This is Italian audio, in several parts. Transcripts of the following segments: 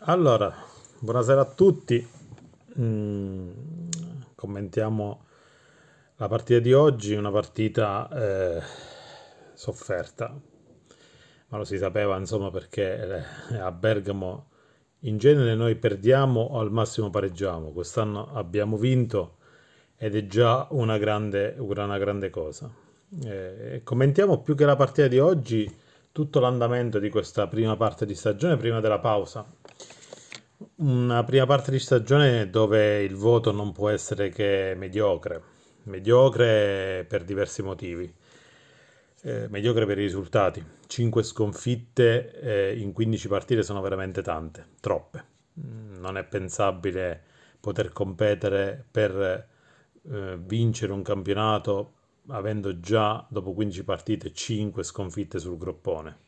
Allora, buonasera a tutti. Mm, commentiamo la partita di oggi, una partita eh, sofferta, ma lo si sapeva insomma perché eh, a Bergamo in genere noi perdiamo o al massimo pareggiamo, quest'anno abbiamo vinto ed è già una grande, una grande cosa. Eh, commentiamo più che la partita di oggi tutto l'andamento di questa prima parte di stagione prima della pausa una prima parte di stagione dove il voto non può essere che mediocre, mediocre per diversi motivi. Eh, mediocre per i risultati. 5 sconfitte eh, in 15 partite sono veramente tante, troppe. Mm, non è pensabile poter competere per eh, vincere un campionato avendo già dopo 15 partite 5 sconfitte sul groppone.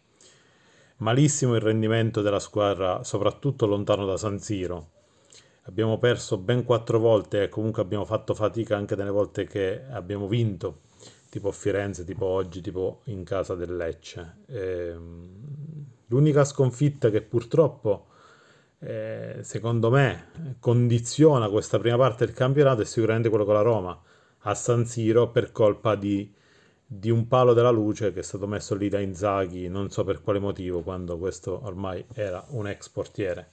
Malissimo il rendimento della squadra, soprattutto lontano da San Siro. Abbiamo perso ben quattro volte e comunque abbiamo fatto fatica anche delle volte che abbiamo vinto, tipo a Firenze, tipo oggi, tipo in casa del Lecce. E, ehm, l'unica sconfitta che purtroppo, eh, secondo me, condiziona questa prima parte del campionato è sicuramente quella con la Roma a San Siro per colpa di di un palo della luce che è stato messo lì da Inzaghi, non so per quale motivo, quando questo ormai era un ex portiere.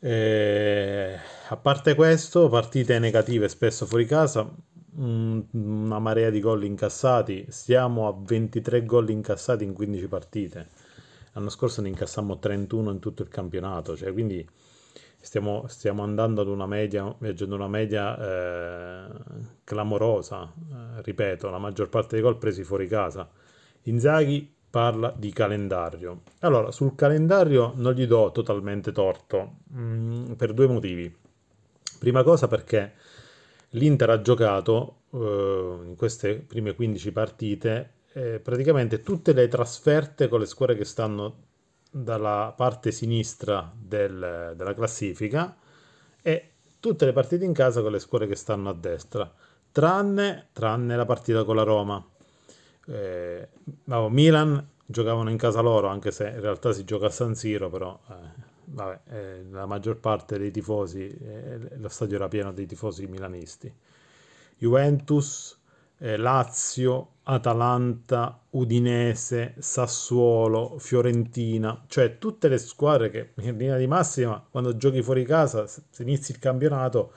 E, eh, a parte questo, partite negative spesso fuori casa, mm, una marea di gol incassati, siamo a 23 gol incassati in 15 partite. L'anno scorso ne incassammo 31 in tutto il campionato, cioè quindi stiamo, stiamo andando ad una media, viaggiando una media eh, clamorosa, eh, ripeto, la maggior parte dei gol presi fuori casa. Inzaghi parla di calendario. Allora, sul calendario non gli do totalmente torto, mh, mm, per due motivi. Prima cosa perché l'Inter ha giocato eh, in queste prime 15 partite eh, praticamente tutte le trasferte con le squadre che stanno dalla parte sinistra del, della classifica e tutte le partite in casa con le squadre che stanno a destra, tranne, tranne la partita con la Roma. Eh, Milan giocavano in casa loro, anche se in realtà si gioca a San Siro, però eh, vabbè, eh, la maggior parte dei tifosi, eh, lo stadio era pieno dei tifosi milanisti. Juventus, eh, Lazio, Atalanta, Udinese, Sassuolo, Fiorentina, cioè tutte le squadre che in linea di massima quando giochi fuori casa, se inizi il campionato,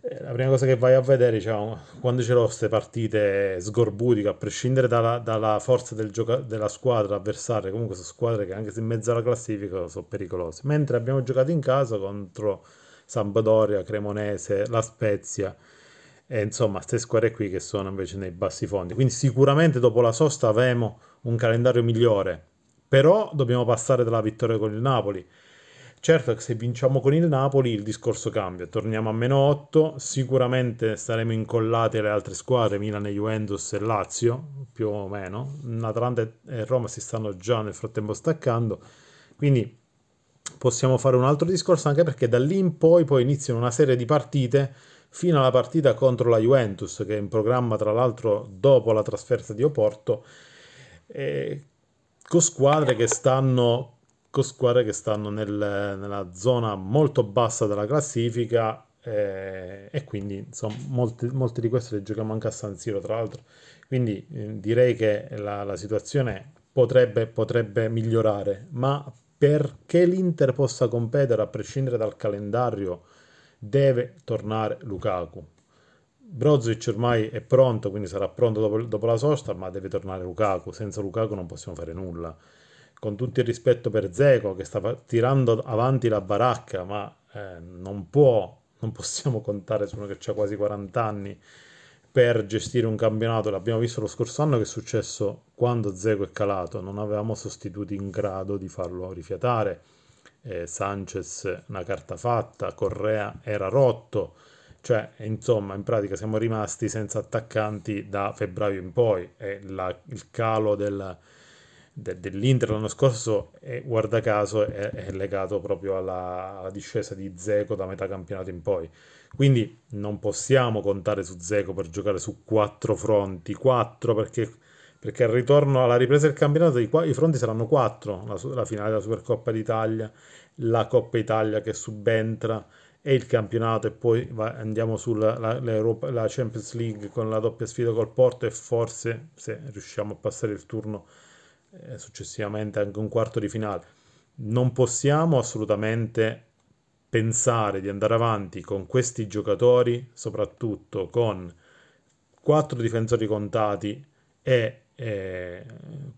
eh, la prima cosa che vai a vedere, diciamo, quando c'erano queste partite sgorbutiche, a prescindere dalla, dalla forza del gioca- della squadra avversaria, comunque sono squadre che anche se in mezzo alla classifica sono pericolose. Mentre abbiamo giocato in casa contro Sampdoria, Cremonese, La Spezia, e insomma queste squadre qui che sono invece nei bassi fondi. Quindi sicuramente dopo la sosta avremo un calendario migliore, però dobbiamo passare dalla vittoria con il Napoli. Certo che se vinciamo con il Napoli il discorso cambia, torniamo a meno 8, sicuramente saremo incollati alle altre squadre, Milan e Juventus e Lazio, più o meno, Atalanta e Roma si stanno già nel frattempo staccando, quindi possiamo fare un altro discorso anche perché da lì in poi poi iniziano una serie di partite fino alla partita contro la Juventus, che è in programma tra l'altro dopo la trasferta di Oporto, eh, con squadre che stanno con squadre che stanno nel, nella zona molto bassa della classifica eh, e quindi insomma molte, molte, di queste le giochiamo anche a San Siro tra l'altro quindi eh, direi che la, la situazione potrebbe, potrebbe, migliorare ma perché l'Inter possa competere a prescindere dal calendario deve tornare Lukaku. Brozovic ormai è pronto, quindi sarà pronto dopo, dopo la sosta, ma deve tornare Lukaku. Senza Lukaku non possiamo fare nulla. Con tutto il rispetto per Zeco che sta tirando avanti la baracca, ma eh, non può, non possiamo contare su uno che ha quasi 40 anni per gestire un campionato. L'abbiamo visto lo scorso anno che è successo quando Zeco è calato, non avevamo sostituti in grado di farlo rifiatare eh, Sanchez una carta fatta, Correa era rotto, cioè insomma in pratica siamo rimasti senza attaccanti da febbraio in poi e la, il calo del, de, dell'Inter l'anno scorso è, guarda caso è, è legato proprio alla, alla discesa di Zeco da metà campionato in poi. Quindi non possiamo contare su Zeco per giocare su quattro fronti, quattro perché perché al ritorno alla ripresa del campionato i, fronti saranno quattro, la, la, finale della Supercoppa d'Italia, la Coppa Italia che subentra e il campionato e poi va, andiamo sulla la, Champions League con la doppia sfida col Porto e forse se riusciamo a passare il turno eh, successivamente anche un quarto di finale. Non possiamo assolutamente pensare di andare avanti con questi giocatori, soprattutto con quattro difensori contati e eh,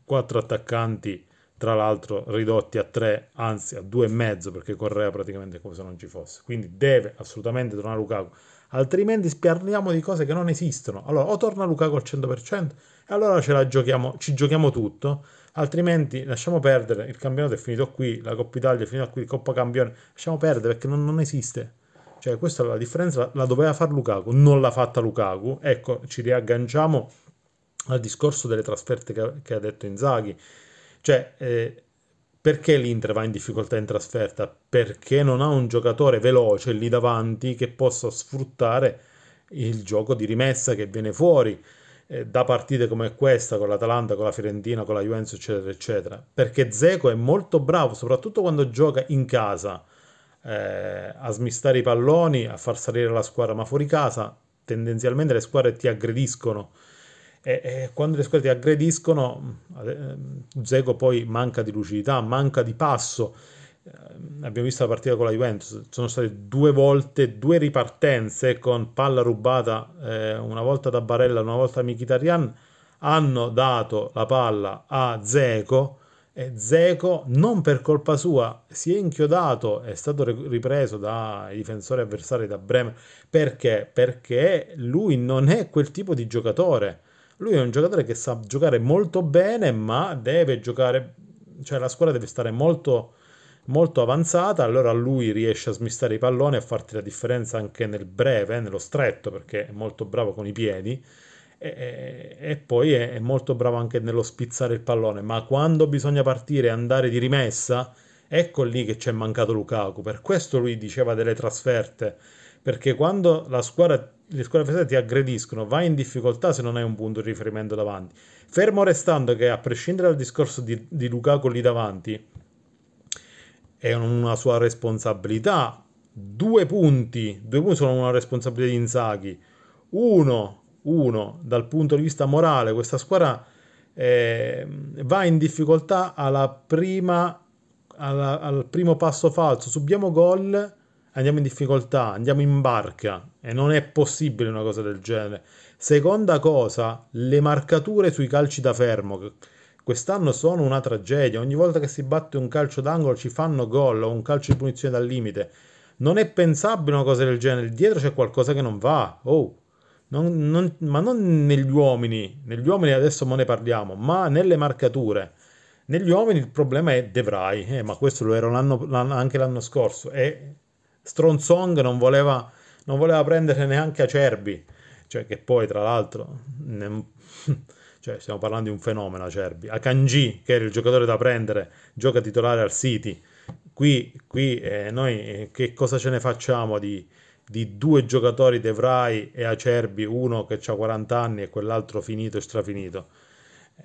quattro attaccanti tra l'altro ridotti a 3, anzi a 2,5 perché Correa praticamente come se non ci fosse. Quindi deve assolutamente tornare Lukaku, altrimenti spiarliamo di cose che non esistono. Allora o torna Lukaku al 100% e allora ce la giochiamo, ci giochiamo tutto, altrimenti lasciamo perdere, il campionato è finito qui, la Coppa Italia è finita qui, Coppa Campione, lasciamo perdere perché non, non esiste. Cioè questa è la differenza, la, la doveva fare Lukaku, non l'ha fatta Lukaku, ecco ci riagganciamo al discorso delle trasferte che ha, che ha detto Inzaghi. Cioè, eh, perché l'Inter va in difficoltà in trasferta? Perché non ha un giocatore veloce lì davanti che possa sfruttare il gioco di rimessa che viene fuori eh, da partite come questa con l'Atalanta, con la Fiorentina, con la Juventus, eccetera, eccetera. Perché Zeco è molto bravo, soprattutto quando gioca in casa, eh, a smistare i palloni, a far salire la squadra, ma fuori casa tendenzialmente le squadre ti aggrediscono e, e quando le squadre ti aggrediscono, mm, eh, Zego poi manca di lucidità, manca di passo. Eh, abbiamo visto la partita con la Juventus, sono state due volte, due ripartenze con palla rubata, eh, una volta da Barella, una volta da Mkhitaryan, hanno dato la palla a Zego e Zeco non per colpa sua si è inchiodato, è stato ripreso dai difensori avversari da Bremen perché? Perché lui non è quel tipo di giocatore. Lui è un giocatore che sa giocare molto bene, ma deve giocare, cioè la squadra deve stare molto, molto avanzata, allora lui riesce a smistare i palloni, a farti la differenza anche nel breve, eh, nello stretto, perché è molto bravo con i piedi. E, e, poi è, è, molto bravo anche nello spizzare il pallone, ma quando bisogna partire e andare di rimessa, ecco lì che ci è mancato Lukaku, per questo lui diceva delle trasferte perché quando la squadra, le squadre avversarie ti aggrediscono vai in difficoltà se non hai un punto di riferimento davanti. Fermo restando che a prescindere dal discorso di, di Lukaku lì davanti, è una sua responsabilità. Due punti, due punti sono una responsabilità di Inzaghi. Uno, uno, dal punto di vista morale, questa squadra eh, va in difficoltà alla prima, alla, al primo passo falso. Subiamo gol andiamo in difficoltà, andiamo in barca e non è possibile una cosa del genere. Seconda cosa, le marcature sui calci da fermo. Quest'anno sono una tragedia, ogni volta che si batte un calcio d'angolo ci fanno gol o un calcio di punizione dal limite. Non è pensabile una cosa del genere, dietro c'è qualcosa che non va. Oh, non, non, ma non negli uomini, negli uomini adesso non ne parliamo, ma nelle marcature. Negli uomini il problema è De eh, ma questo lo era l'anno, l'anno, anche l'anno scorso, e Stronzong non voleva, non voleva prendere neanche Acerbi, cioè che poi tra l'altro... Ne... cioè stiamo parlando di un fenomeno Acerbi. Akanji, che era il giocatore da prendere, gioca titolare al City. Qui, qui eh, noi eh, che cosa ce ne facciamo di, di due giocatori, De e Acerbi, uno che ha 40 anni e quell'altro finito e strafinito?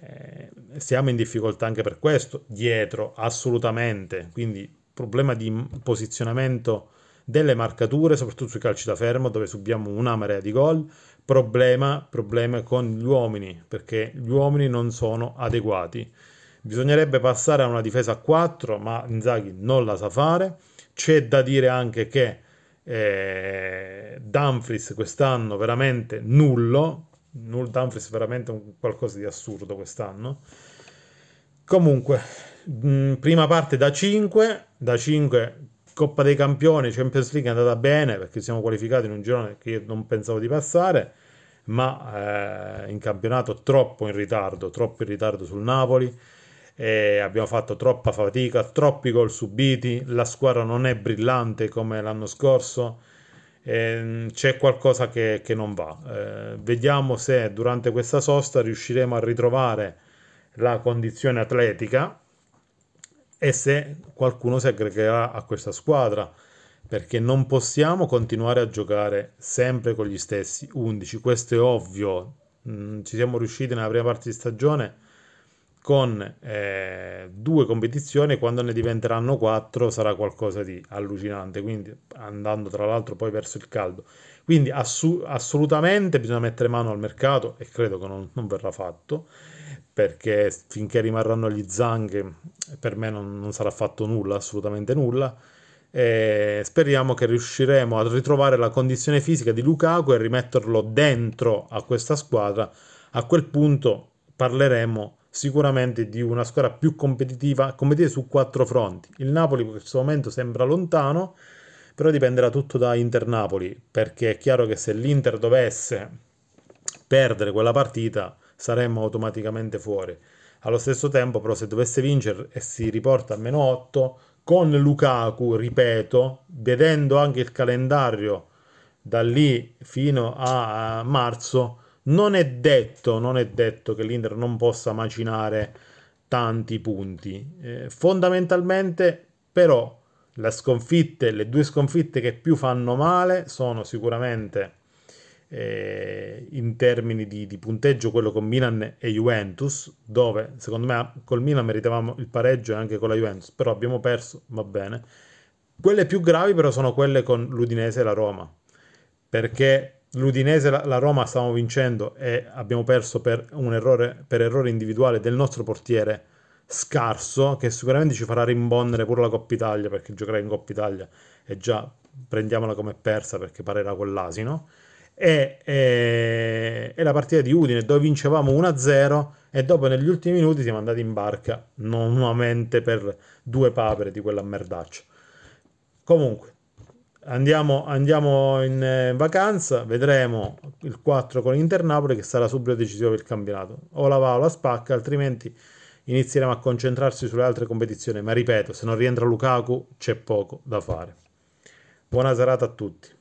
Eh, siamo in difficoltà anche per questo, dietro, assolutamente. Quindi problema di posizionamento delle marcature, soprattutto sui calci da fermo, dove subiamo una marea di gol. Problema, problema con gli uomini, perché gli uomini non sono adeguati. Bisognerebbe passare a una difesa a 4, ma Inzaghi non la sa fare. C'è da dire anche che eh, Dumfries quest'anno veramente nullo. Null Dumfries veramente un, qualcosa di assurdo quest'anno. Comunque, mh, prima parte da 5, da 5 Coppa dei Campioni, Champions League è andata bene perché siamo qualificati in un girone che io non pensavo di passare, ma eh, in campionato troppo in ritardo, troppo in ritardo sul Napoli. E abbiamo fatto troppa fatica, troppi gol subiti, la squadra non è brillante come l'anno scorso, ehm, c'è qualcosa che, che non va. Eh, vediamo se durante questa sosta riusciremo a ritrovare la condizione atletica e se qualcuno si aggregherà a questa squadra perché non possiamo continuare a giocare sempre con gli stessi 11 questo è ovvio mm, ci siamo riusciti nella prima parte di stagione con eh, due competizioni quando ne diventeranno quattro sarà qualcosa di allucinante quindi andando tra l'altro poi verso il caldo quindi assu- assolutamente bisogna mettere mano al mercato e credo che non, non verrà fatto perché finché rimarranno gli Zang per me non, non sarà fatto nulla, assolutamente nulla. E speriamo che riusciremo a ritrovare la condizione fisica di Lukaku e rimetterlo dentro a questa squadra. A quel punto parleremo sicuramente di una squadra più competitiva, competitiva su quattro fronti. Il Napoli in questo momento sembra lontano, però dipenderà tutto da Inter-Napoli, perché è chiaro che se l'Inter dovesse perdere quella partita saremmo automaticamente fuori. Allo stesso tempo, però, se dovesse vincere e si riporta a meno 8, con Lukaku, ripeto, vedendo anche il calendario da lì fino a marzo, non è detto, non è detto che l'Inter non possa macinare tanti punti. Eh, fondamentalmente, però, le sconfitte, le due sconfitte che più fanno male sono sicuramente eh, in termini di, di, punteggio quello con Milan e Juventus, dove secondo me col Milan meritavamo il pareggio e anche con la Juventus, però abbiamo perso, va bene. Quelle più gravi però sono quelle con l'Udinese e la Roma, perché l'Udinese e la, la Roma stavamo vincendo e abbiamo perso per un errore, per errore individuale del nostro portiere scarso, che sicuramente ci farà rimbondere pure la Coppa Italia, perché giocherà in Coppa Italia e già prendiamola come persa perché parerà con l'asino e, e, e la partita di Udine dove vincevamo 1-0 e dopo negli ultimi minuti siamo andati in barca nuovamente per due papere di quella merdaccia. Comunque, andiamo, andiamo in eh, vacanza, vedremo il 4 con l'Inter Napoli che sarà subito decisivo per il campionato. O la va o la spacca, altrimenti inizieremo a concentrarsi sulle altre competizioni. Ma ripeto, se non rientra Lukaku c'è poco da fare. Buona serata a tutti.